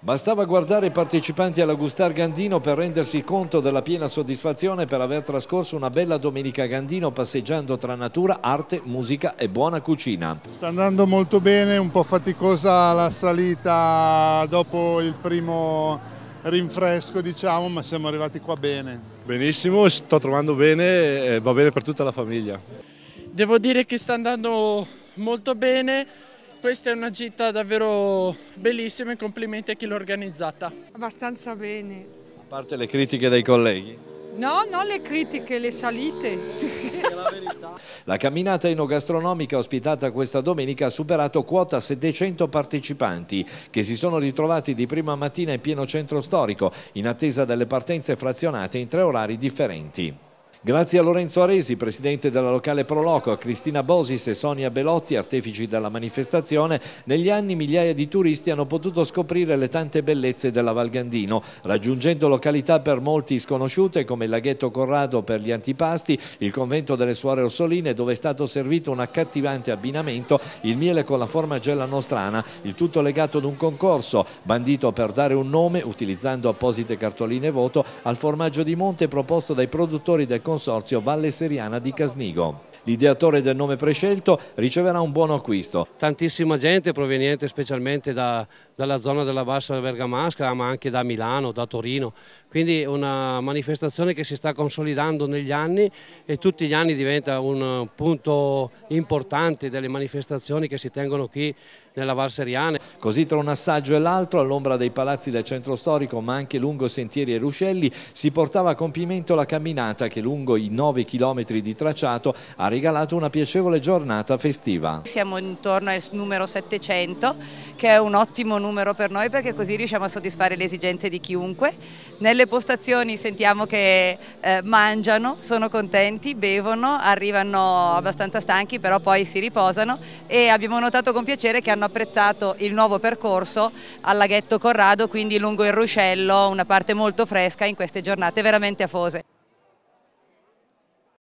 Bastava guardare i partecipanti alla Gustar Gandino per rendersi conto della piena soddisfazione per aver trascorso una bella domenica a Gandino passeggiando tra natura, arte, musica e buona cucina. Sta andando molto bene, un po' faticosa la salita dopo il primo rinfresco diciamo, ma siamo arrivati qua bene. Benissimo, sto trovando bene, va bene per tutta la famiglia. Devo dire che sta andando molto bene, questa è una gita davvero bellissima e complimenti a chi l'ha organizzata. Abbastanza bene. A parte le critiche dei colleghi? No, non le critiche, le salite. La, camminata enogastronomica ospitata questa domenica ha superato quota 700 partecipanti che si sono ritrovati di prima mattina in pieno centro storico in attesa delle partenze frazionate in tre orari differenti. Grazie a Lorenzo Aresi, presidente della locale Proloco, a Cristina Bosis e Sonia Belotti, artefici della manifestazione, negli anni migliaia di turisti hanno potuto scoprire le tante bellezze della Val Gandino, raggiungendo località per molti sconosciute come il laghetto Corrado per gli antipasti, il convento delle Suore Orsoline dove è stato servito un accattivante abbinamento, il miele con la forma gela nostrana, il tutto legato ad un concorso, bandito per dare un nome, utilizzando apposite cartoline voto, al formaggio di monte proposto dai produttori del Consorzio Valle Seriana di Casnigo l'ideatore del nome prescelto, riceverà un buon acquisto. Tantissima gente proveniente specialmente da, dalla zona della Bassa Bergamasca, ma anche da Milano, da Torino, quindi una manifestazione che si sta consolidando negli anni e tutti gli anni diventa un punto importante delle manifestazioni che si tengono qui nella Valseriana. Così tra un assaggio e l'altro, all'ombra dei palazzi del centro storico, ma anche lungo sentieri e ruscelli, si portava a compimento la camminata che lungo i 9 chilometri di tracciato ha reso regalato una piacevole giornata festiva. Siamo intorno al numero 700 che è un ottimo numero per noi perché così riusciamo a soddisfare le esigenze di chiunque. Nelle postazioni sentiamo che eh, mangiano, sono contenti, bevono, arrivano abbastanza stanchi però poi si riposano e abbiamo notato con piacere che hanno apprezzato il nuovo percorso al laghetto Corrado quindi lungo il ruscello, una parte molto fresca in queste giornate veramente afose.